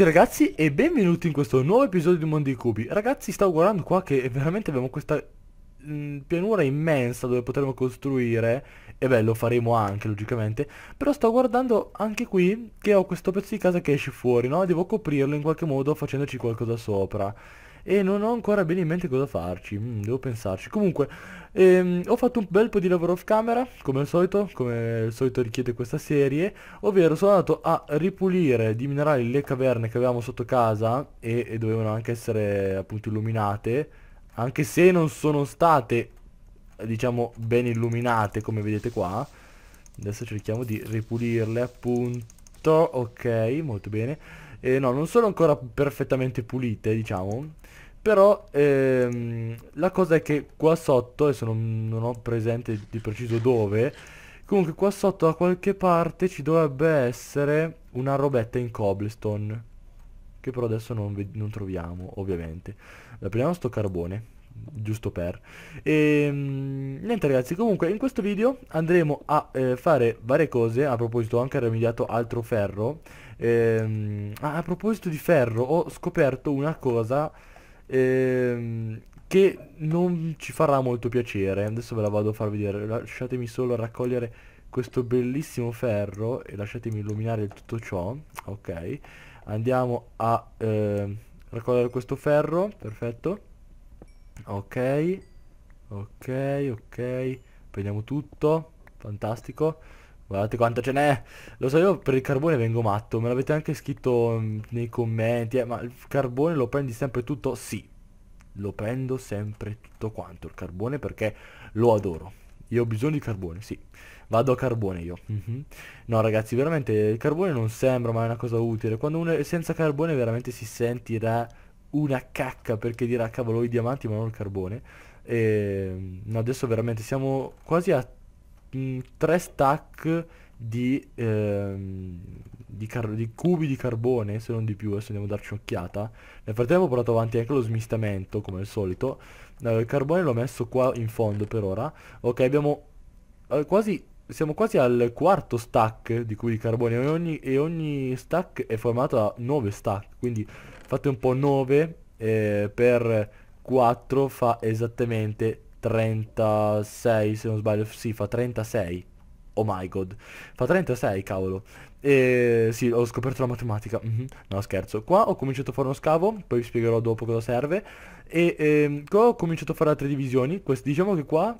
tutti ragazzi e benvenuti in questo nuovo episodio di Mondi Cubi Ragazzi stavo guardando qua che veramente abbiamo questa mh, mm, pianura immensa dove potremo costruire E beh lo faremo anche logicamente Però sto guardando anche qui che ho questo pezzo di casa che esce fuori no? Devo coprirlo in qualche modo facendoci qualcosa sopra e non ho ancora bene in mente cosa farci, mm, devo pensarci. Comunque, ehm, ho fatto un bel po' di lavoro off camera, come al solito, come al solito richiede questa serie, ovvero sono andato a ripulire di minerali le caverne che avevamo sotto casa e, e dovevano anche essere appunto illuminate, anche se non sono state diciamo ben illuminate come vedete qua adesso cerchiamo di ripulirle appunto ok molto bene e no non sono ancora perfettamente pulite diciamo però ehm, la cosa è che qua sotto, adesso non, non ho presente di preciso dove, comunque qua sotto da qualche parte ci dovrebbe essere una robetta in cobblestone. Che però adesso non, non troviamo, ovviamente. Prendiamo sto carbone giusto per e ehm, niente ragazzi comunque in questo video andremo a eh, fare varie cose a proposito ho anche remediato altro ferro e, ehm, a, a proposito di ferro ho scoperto una cosa ehm, che non ci farà molto piacere. Adesso ve la vado a far vedere, lasciatemi solo raccogliere questo bellissimo ferro e lasciatemi illuminare tutto ciò, ok? Andiamo a eh, raccogliere questo ferro, perfetto. Ok, ok, ok, prendiamo tutto, fantastico. Guardate quanto ce n'è. Lo so io per il carbone vengo matto. Me l'avete anche scritto mm, nei commenti. Eh, ma il carbone lo prendi sempre tutto? Sì. Lo prendo sempre tutto quanto il carbone perché lo adoro. Io ho bisogno di carbone, sì. Vado a carbone io. Mm -hmm. No ragazzi, veramente il carbone non sembra ma è una cosa utile. Quando uno è senza carbone veramente si sentirà una cacca perché dirà cavolo i diamanti ma non il carbone. E ehm, no, adesso veramente siamo quasi a mh, 3 stack di, ehm, di, di, cubi di carbone, se non di più, adesso andiamo a darci un'occhiata. Nel frattempo ho portato avanti anche lo smistamento, come al solito. Eh, il carbone l'ho messo qua in fondo per ora. Ok, abbiamo eh, quasi... Siamo quasi al quarto stack di cubi di carbone e ogni, e ogni stack è formato da 9 stack, quindi fate un po' 9 eh, per 4 fa esattamente 36 se non sbaglio sì fa 36 oh my god fa 36 cavolo e sì ho scoperto la matematica mm -hmm. no scherzo qua ho cominciato a fare uno scavo poi vi spiegherò dopo cosa serve e ehm, qua ho cominciato a fare altre divisioni Quest diciamo che qua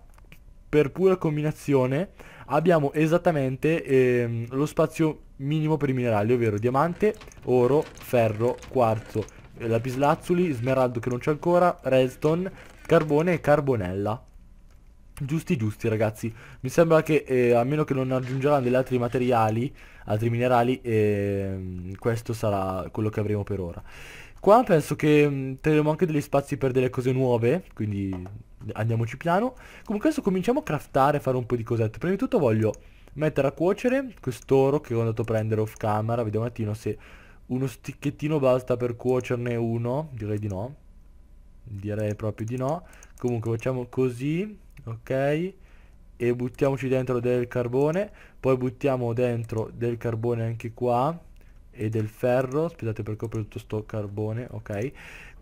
per pura combinazione abbiamo esattamente ehm, lo spazio minimo per i minerali ovvero diamante oro ferro quarzo eh, lapislazzuli smeraldo che non c'è ancora redstone Carbone e carbonella. Giusti giusti ragazzi, mi sembra che eh, a meno che non aggiungeranno degli altri materiali, altri minerali, eh, questo sarà quello che avremo per ora. Qua penso che mh, mm, terremo anche degli spazi per delle cose nuove, quindi andiamoci piano. Comunque adesso cominciamo a craftare, fare un po' di cosette. Prima di tutto voglio mettere a cuocere quest'oro che ho andato a prendere off camera, vediamo un attimo se uno sticchettino basta per cuocerne uno, direi di no direi proprio di no comunque facciamo così ok e buttiamoci dentro del carbone poi buttiamo dentro del carbone anche qua e del ferro aspettate perché ho preso tutto sto carbone ok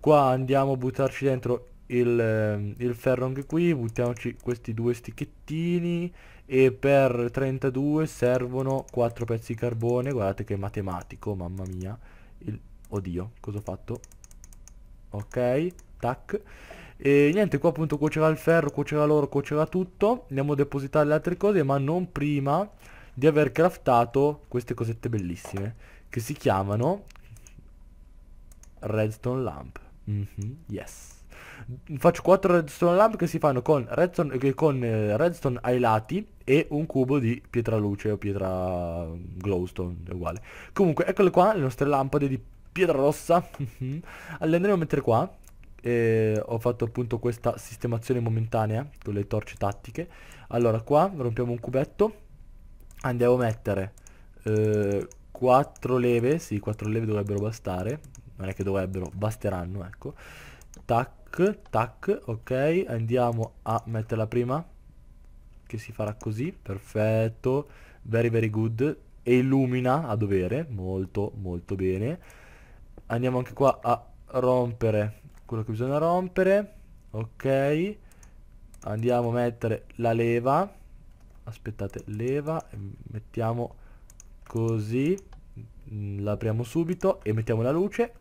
qua andiamo a buttarci dentro il, ehm, il ferro anche qui buttiamoci questi due sticchettini e per 32 servono 4 pezzi di carbone guardate che matematico mamma mia il, oddio cosa ho fatto ok tac e niente qua appunto cuocerà il ferro cuocerà l'oro cuocerà tutto andiamo a depositare le altre cose ma non prima di aver craftato queste cosette bellissime che si chiamano redstone lamp mm -hmm, yes faccio 4 redstone lamp che si fanno con redstone, con eh, redstone ai lati e un cubo di pietra luce o pietra glowstone è uguale comunque eccole qua le nostre lampade di pietra rossa le andremo a mettere qua eh, ho fatto appunto questa sistemazione momentanea con le torce tattiche allora qua rompiamo un cubetto andiamo a mettere eh, 4 leve sì 4 leve dovrebbero bastare non è che dovrebbero basteranno ecco tac tac ok andiamo a mettere la prima che si farà così perfetto very very good e illumina a dovere molto molto bene andiamo anche qua a rompere quello che bisogna rompere ok andiamo a mettere la leva aspettate leva mettiamo così l'apriamo subito e mettiamo la luce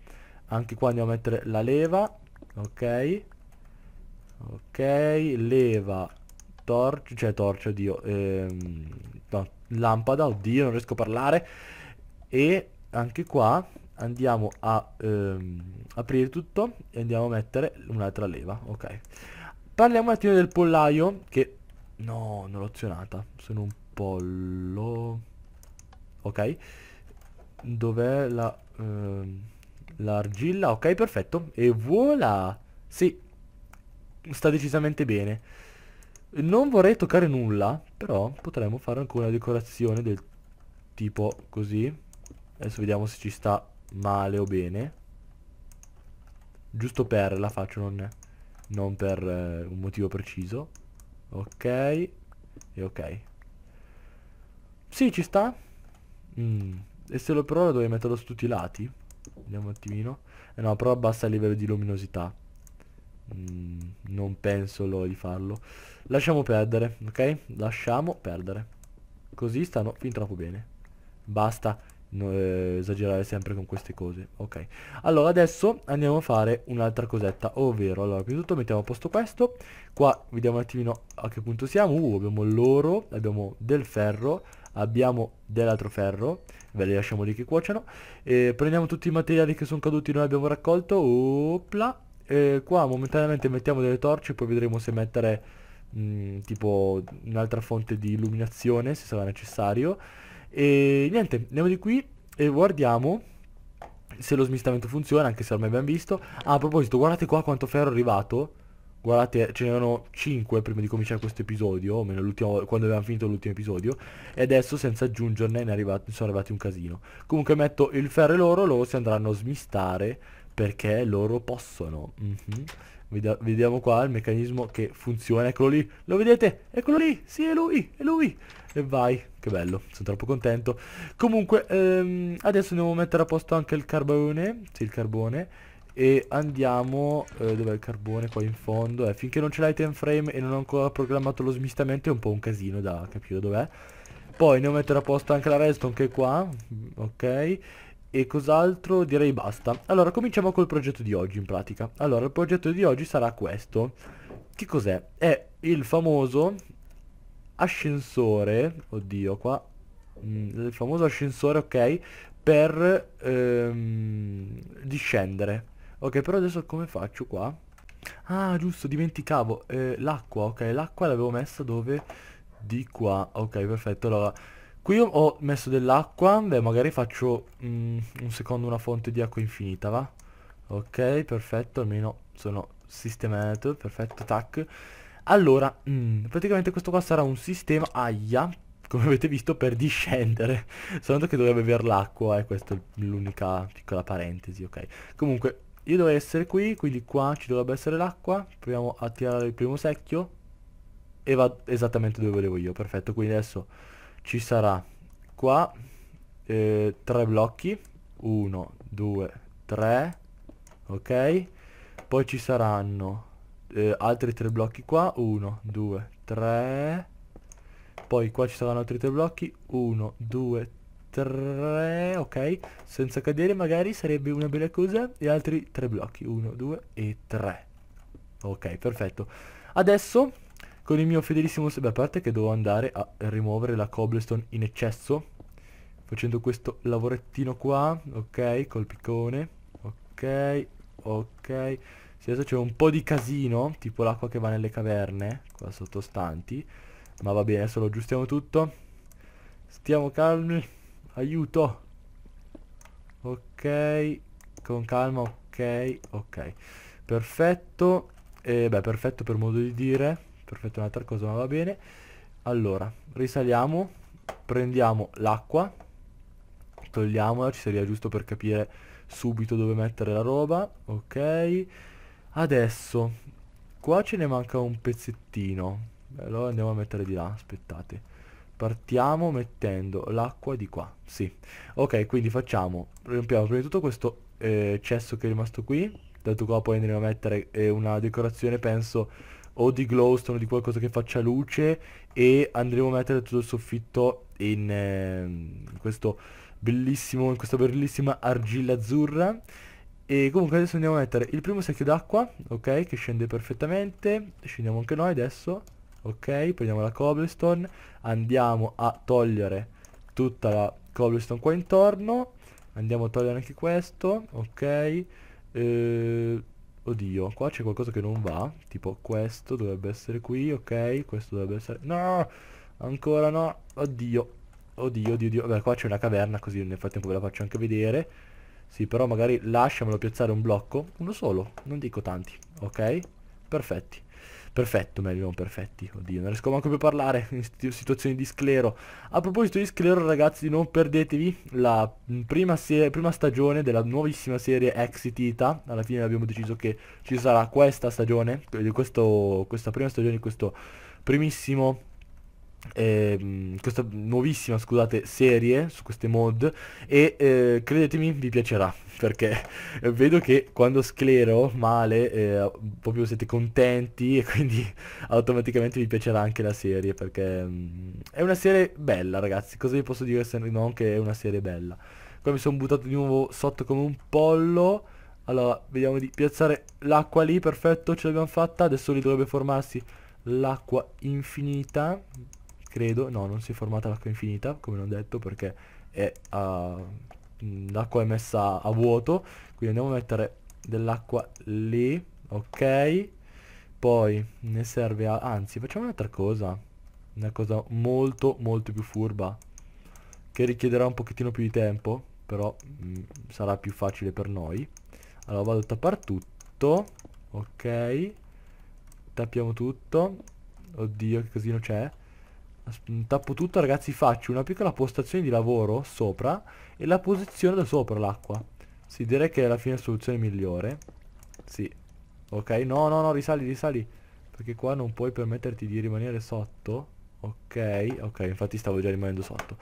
anche qua andiamo a mettere la leva ok ok leva torcia cioè torcia oddio ehm, no, lampada oddio non riesco a parlare e anche qua andiamo a ehm, aprire tutto e andiamo a mettere un'altra leva ok parliamo un attimo del pollaio che no non l'ho azionata sono un pollo ok dov'è la ehm, l'argilla ok perfetto e voilà sì sta decisamente bene non vorrei toccare nulla però potremmo fare anche una decorazione del tipo così adesso vediamo se ci sta male o bene giusto per la faccio non, non per eh, un motivo preciso ok e ok sì ci sta mm. e se lo però dovrei metterlo su tutti i lati vediamo un attimino eh no però abbassa il livello di luminosità mm. non penso lo di farlo lasciamo perdere ok lasciamo perdere così stanno fin troppo bene basta no, eh, esagerare sempre con queste cose ok allora adesso andiamo a fare un'altra cosetta ovvero allora prima di tutto mettiamo a posto questo qua vediamo un attimino a che punto siamo uh, abbiamo l'oro abbiamo del ferro abbiamo dell'altro ferro ve li lasciamo lì che cuociano e prendiamo tutti i materiali che sono caduti noi abbiamo raccolto opla e qua momentaneamente mettiamo delle torce poi vedremo se mettere mh, mm, tipo un'altra fonte di illuminazione se sarà necessario e niente, andiamo di qui e guardiamo se lo smistamento funziona, anche se ormai abbiamo visto. Ah, a proposito, guardate qua quanto ferro è arrivato. Guardate, ce n'erano 5 prima di cominciare questo episodio, o meno quando abbiamo finito l'ultimo episodio, e adesso senza aggiungerne ne, arrivati, sono arrivati un casino. Comunque metto il ferro e l'oro, loro si andranno a smistare perché loro possono. Mm -hmm. Vediamo qua il meccanismo che funziona, eccolo lì, lo vedete? Eccolo lì, sì è lui, è lui E vai, che bello, sono troppo contento Comunque, ehm, adesso andiamo a mettere a posto anche il carbone Sì, il carbone E andiamo, eh, dov'è il carbone? Qua in fondo eh, Finché non ce l'hai time frame e non ho ancora programmato lo smistamento è un po' un casino da capire dov'è poi andiamo a mettere a posto anche la redstone che è qua Ok e cos'altro direi basta Allora cominciamo col progetto di oggi in pratica Allora il progetto di oggi sarà questo Che cos'è? È il famoso ascensore Oddio qua mm, Il famoso ascensore ok Per ehm, discendere Ok però adesso come faccio qua? Ah giusto dimenticavo eh, L'acqua ok l'acqua l'avevo messa dove? Di qua ok perfetto allora Qui ho messo dell'acqua, beh magari faccio mm, un secondo una fonte di acqua infinita, va? Ok, perfetto, almeno sono sistemato, perfetto, tac. Allora, mm, praticamente questo qua sarà un sistema, aia, come avete visto, per discendere. Soltanto che dovrebbe aver l'acqua, e eh, questa è l'unica piccola parentesi, ok. Comunque, io dovrei essere qui, quindi qua ci dovrebbe essere l'acqua. Proviamo a tirare il primo secchio. E va esattamente dove volevo io, perfetto. Quindi adesso ci sarà qua eh, tre blocchi 1 2 3 ok poi ci saranno eh, altri tre blocchi qua 1 2 3 poi qua ci saranno altri tre blocchi 1 2 3 ok senza cadere magari sarebbe una bella cosa e altri tre blocchi 1 2 e 3 ok perfetto adesso con il mio fedelissimo sub a parte che devo andare a rimuovere la cobblestone in eccesso facendo questo lavorettino qua ok col piccone ok ok se adesso c'è un po' di casino tipo l'acqua che va nelle caverne qua sottostanti ma va bene adesso lo aggiustiamo tutto stiamo calmi aiuto ok con calma ok ok perfetto e beh perfetto per modo di dire perfetto un'altra cosa ma va bene allora risaliamo prendiamo l'acqua togliamola ci serviva giusto per capire subito dove mettere la roba ok adesso qua ce ne manca un pezzettino allora andiamo a mettere di là aspettate partiamo mettendo l'acqua di qua sì ok quindi facciamo riempiamo prima di tutto questo eh, cesso che è rimasto qui dato qua poi andremo a mettere eh, una decorazione penso o di glowstone di qualcosa che faccia luce e andremo a mettere tutto il soffitto in, eh, questo bellissimo in questa bellissima argilla azzurra e comunque adesso andiamo a mettere il primo secchio d'acqua ok che scende perfettamente scendiamo anche noi adesso ok prendiamo la cobblestone andiamo a togliere tutta la cobblestone qua intorno andiamo a togliere anche questo ok eh, Oddio, qua c'è qualcosa che non va. Tipo questo dovrebbe essere qui, ok. Questo dovrebbe essere... No! Ancora no! Oddio. Oddio, oddio, oddio. Beh, qua c'è una caverna, così nel frattempo ve la faccio anche vedere. Sì, però magari lasciamelo piazzare un blocco. Uno solo, non dico tanti, ok? Perfetti perfetto, meglio perfetti, oddio, non riesco manco più a parlare in situazioni di sclero. A proposito di sclero ragazzi, non perdetevi la prima, prima stagione della nuovissima serie Exit Ita, alla fine abbiamo deciso che ci sarà questa stagione, questo, questa prima stagione di questo primissimo ehm, questa nuovissima scusate serie su queste mod e eh, credetemi vi piacerà perché eh, vedo che quando sclero male eh, proprio siete contenti e quindi automaticamente vi piacerà anche la serie perché mh, mm, è una serie bella ragazzi cosa vi posso dire se non che è una serie bella qua mi sono buttato di nuovo sotto come un pollo allora vediamo di piazzare l'acqua lì perfetto ce l'abbiamo fatta adesso lì dovrebbe formarsi l'acqua infinita credo, no, non si è formata l'acqua infinita, come non detto, perché è ah, l'acqua è messa a vuoto, quindi andiamo a mettere dell'acqua lì, ok, poi ne serve, a, anzi facciamo un'altra cosa, una cosa molto molto più furba, che richiederà un pochettino più di tempo, però mh, sarà più facile per noi, allora vado a tappare tutto, ok, tappiamo tutto, oddio che casino c'è, tappo tutto ragazzi faccio una piccola postazione di lavoro sopra e la posizione da sopra l'acqua sì direi che è la fine soluzione migliore sì ok no no no risali risali perché qua non puoi permetterti di rimanere sotto ok ok infatti stavo già rimanendo sotto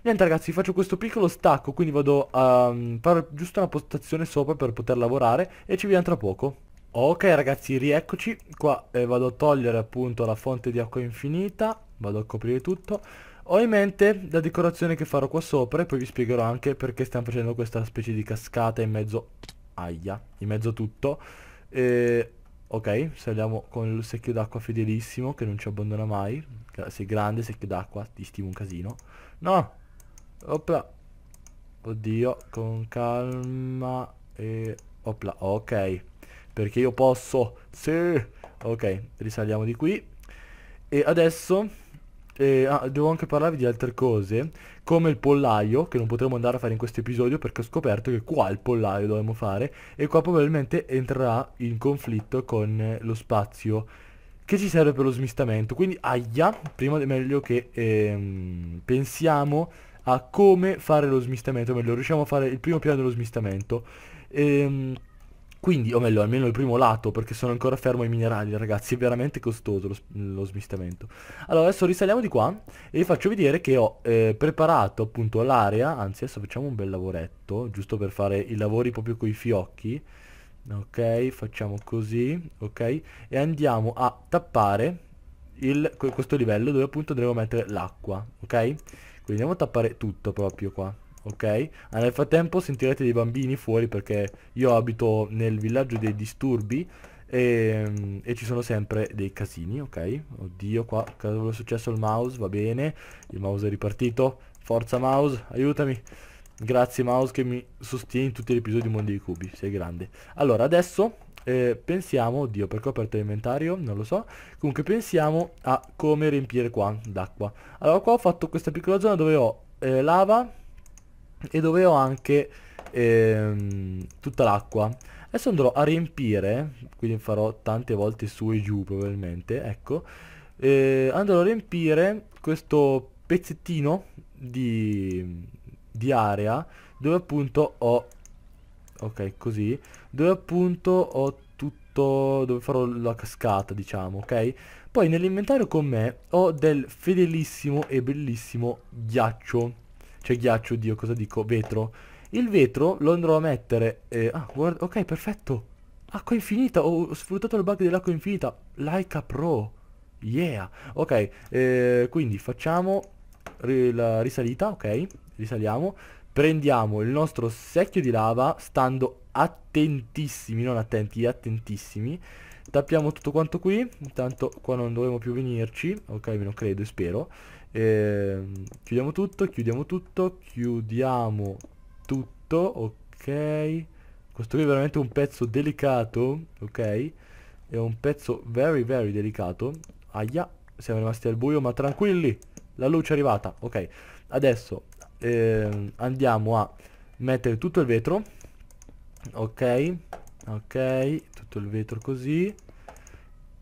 niente ragazzi faccio questo piccolo stacco quindi vado a um, mm, fare giusto una postazione sopra per poter lavorare e ci vediamo tra poco ok ragazzi rieccoci qua eh, vado a togliere appunto la fonte di acqua infinita vado a coprire tutto ho in mente la decorazione che farò qua sopra e poi vi spiegherò anche perché stiamo facendo questa specie di cascata in mezzo aia in mezzo a tutto e, ok saliamo con il secchio d'acqua fedelissimo che non ci abbandona mai sei grande secchio d'acqua ti stimo un casino no opla oddio con calma e opla ok perché io posso sì ok risaliamo di qui e adesso eh, ah, devo anche parlarvi di altre cose, come il pollaio, che non potremo andare a fare in questo episodio perché ho scoperto che qua il pollaio dovremmo fare e qua probabilmente entrerà in conflitto con eh, lo spazio che ci serve per lo smistamento. Quindi, aia, prima è meglio che ehm, pensiamo a come fare lo smistamento, meglio riusciamo a fare il primo piano dello smistamento. Ehm, quindi, o meglio, almeno il primo lato, perché sono ancora fermo ai minerali, ragazzi, è veramente costoso lo, lo smistamento. Allora, adesso risaliamo di qua e vi faccio vedere che ho eh, preparato appunto l'area, anzi adesso facciamo un bel lavoretto, giusto per fare i lavori proprio coi fiocchi. Ok, facciamo così, ok, e andiamo a tappare il, questo livello dove appunto dovremo mettere l'acqua, ok? Quindi andiamo a tappare tutto proprio qua ok? Ma ah, nel frattempo sentirete dei bambini fuori perché io abito nel villaggio dei disturbi e, ehm, e, ci sono sempre dei casini, ok? Oddio, qua cavolo è successo il mouse, va bene, il mouse è ripartito, forza mouse, aiutami. Grazie mouse che mi sostieni in tutti gli episodi di Mondi dei Cubi, sei grande. Allora, adesso eh, pensiamo, oddio perché ho aperto l'inventario, non lo so, comunque pensiamo a come riempire qua d'acqua. Allora qua ho fatto questa piccola zona dove ho eh, lava, e dove ho anche ehm, tutta l'acqua. Adesso andrò a riempire, quindi farò tante volte su e giù probabilmente, ecco, eh, andrò a riempire questo pezzettino di, di area dove appunto ho ok così dove appunto ho tutto dove farò la cascata diciamo ok poi nell'inventario con me ho del fedelissimo e bellissimo ghiaccio c'è ghiaccio, Dio, cosa dico? Vetro. Il vetro lo andrò a mettere... Eh, ah, guarda... Ok, perfetto. Acqua infinita. Ho sfruttato il bug dell'acqua infinita. Laika Pro. Yeah. Ok, eh, quindi facciamo ri la risalita, ok? Risaliamo. Prendiamo il nostro secchio di lava stando attentissimi, non attenti, attentissimi. Tappiamo tutto quanto qui. Intanto qua non dovremo più venirci. Ok, non credo e spero. E ehm, chiudiamo tutto, chiudiamo tutto, chiudiamo tutto, ok. Questo qui è veramente un pezzo delicato, ok. È un pezzo very very delicato. Aia, siamo rimasti al buio ma tranquilli, la luce è arrivata, ok. Adesso eh, andiamo a mettere tutto il vetro, ok, ok, tutto il vetro così.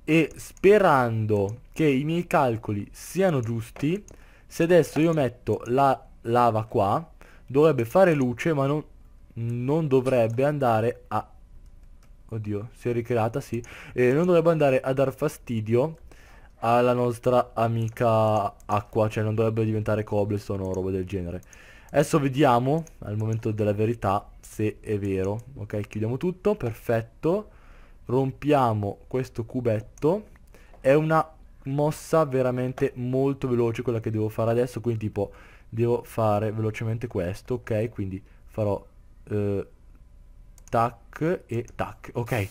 E sperando che i miei calcoli siano giusti se adesso io metto la lava qua dovrebbe fare luce ma non, non dovrebbe andare a oddio si è ricreata sì eh, non dovrebbe andare a dar fastidio alla nostra amica acqua cioè non dovrebbe diventare cobblestone o roba del genere adesso vediamo al momento della verità se è vero ok chiudiamo tutto perfetto rompiamo questo cubetto è una mossa veramente molto veloce quella che devo fare adesso quindi tipo devo fare velocemente questo ok quindi farò eh, tac e tac ok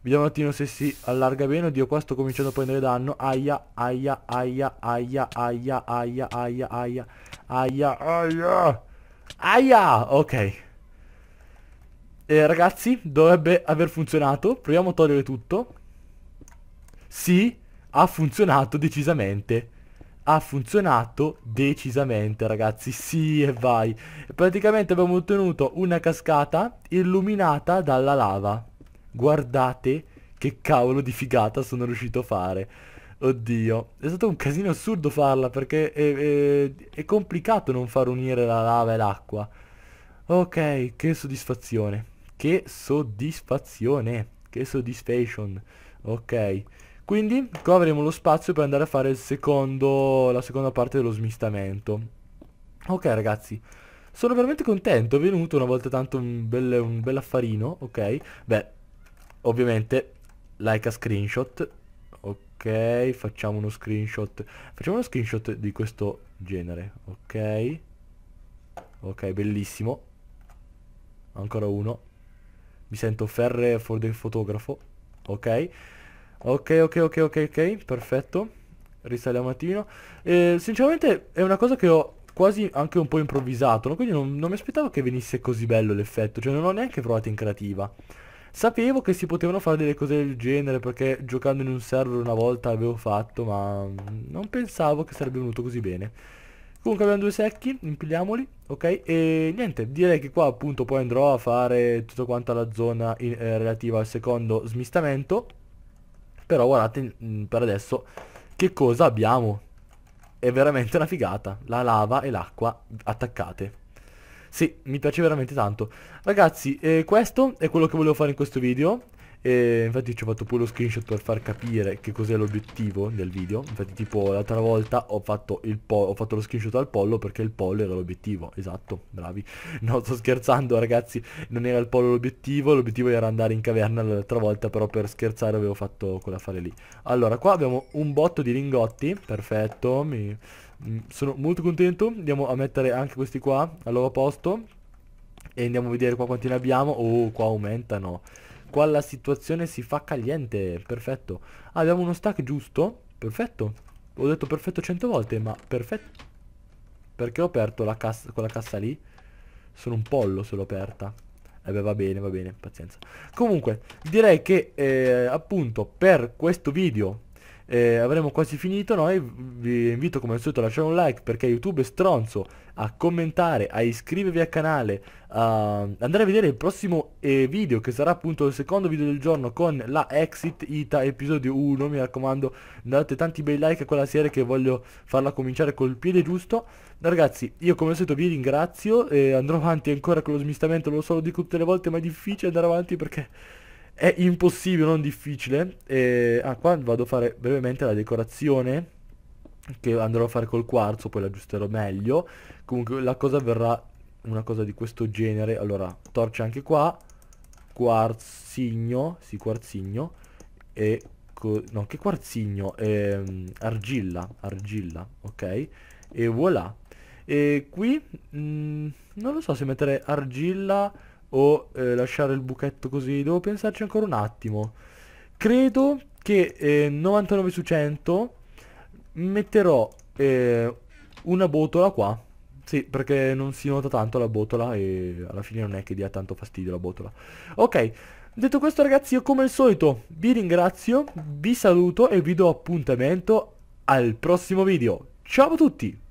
vediamo un attimo se si allarga bene oddio qua sto cominciando a prendere danno aia aia aia aia aia aia aia aia aia aia aia ok eh, ragazzi, dovrebbe aver funzionato. Proviamo a togliere tutto. Sì, ha funzionato decisamente. Ha funzionato decisamente ragazzi, sì e vai. Praticamente abbiamo ottenuto una cascata illuminata dalla lava. Guardate che cavolo di figata sono riuscito a fare. Oddio, è stato un casino assurdo farla perché è, è, è complicato non far unire la lava e l'acqua. Ok, che soddisfazione. Che soddisfazione. Che soddisfaction. Ok. Quindi qua avremo lo spazio per andare a fare secondo, la seconda parte dello smistamento. Ok ragazzi, sono veramente contento, è venuto una volta tanto un bel, un bel affarino, ok? Beh, ovviamente like a screenshot, ok? Facciamo uno screenshot, facciamo uno screenshot di questo genere, ok? Ok, bellissimo. Ancora uno. Mi sento ferre del fotografo, ok? Ok, ok, ok, ok, ok, perfetto. Risale a mattino. Eh, sinceramente è una cosa che ho quasi anche un po' improvvisato, no? quindi non, non mi aspettavo che venisse così bello l'effetto, cioè non l'ho neanche provato in creativa. Sapevo che si potevano fare delle cose del genere perché giocando in un server una volta l'avevo fatto, ma non pensavo che sarebbe venuto così bene. Comunque abbiamo due secchi, impigliamoli, ok? E niente, direi che qua appunto poi andrò a fare tutta quanta la zona in, eh, relativa al secondo smistamento però guardate mm, per adesso che cosa abbiamo. È veramente una figata. La lava e l'acqua attaccate. Sì, mi piace veramente tanto. Ragazzi, eh, questo è quello che volevo fare in questo video. E infatti ci ho fatto pure lo screenshot per far capire che cos'è l'obiettivo del video. Infatti tipo l'altra volta ho fatto, ho fatto, lo screenshot al pollo perché il pollo era l'obiettivo. Esatto, bravi. No, sto scherzando ragazzi, non era il pollo l'obiettivo, l'obiettivo era andare in caverna l'altra volta, però per scherzare avevo fatto quell'affare lì. Allora, qua abbiamo un botto di lingotti, perfetto, mi... Mm, sono molto contento. Andiamo a mettere anche questi qua al loro posto. E andiamo a vedere qua quanti ne abbiamo. Oh, qua aumentano. Qua la situazione si fa caliente, perfetto. Ah, abbiamo uno stack giusto, perfetto. Ho detto perfetto 100 volte, ma perfetto. Perché ho aperto la cassa, quella cassa lì? Sono un pollo se l'ho aperta. Eh beh, va bene, va bene, pazienza. Comunque, direi che eh, appunto per questo video eh, avremo quasi finito noi vi invito come al solito a lasciare un like perché youtube è stronzo a commentare a iscrivervi al canale a andare a vedere il prossimo eh, video che sarà appunto il secondo video del giorno con la exit ita episodio 1 mi raccomando date tanti bei like a quella serie che voglio farla cominciare col piede giusto ragazzi io come al solito vi ringrazio andrò avanti ancora con lo smistamento lo so lo dico tutte le volte ma è difficile andare avanti perché è impossibile, non difficile. E, ah, qua vado a fare brevemente la decorazione che andrò a fare col quarzo, poi l'aggiusterò meglio. Comunque la cosa verrà una cosa di questo genere. Allora, torce anche qua, quarzigno, sì, quarzigno, e... no, che quarzigno? Ehm, argilla, argilla, ok? E voilà. E qui, mh, mm, non lo so se mettere argilla o eh, lasciare il buchetto così, devo pensarci ancora un attimo. Credo che eh, 99 su 100 metterò eh, una botola qua. Sì, perché non si nota tanto la botola e alla fine non è che dia tanto fastidio la botola. Ok, detto questo ragazzi io come al solito vi ringrazio, vi saluto e vi do appuntamento al prossimo video. Ciao a tutti!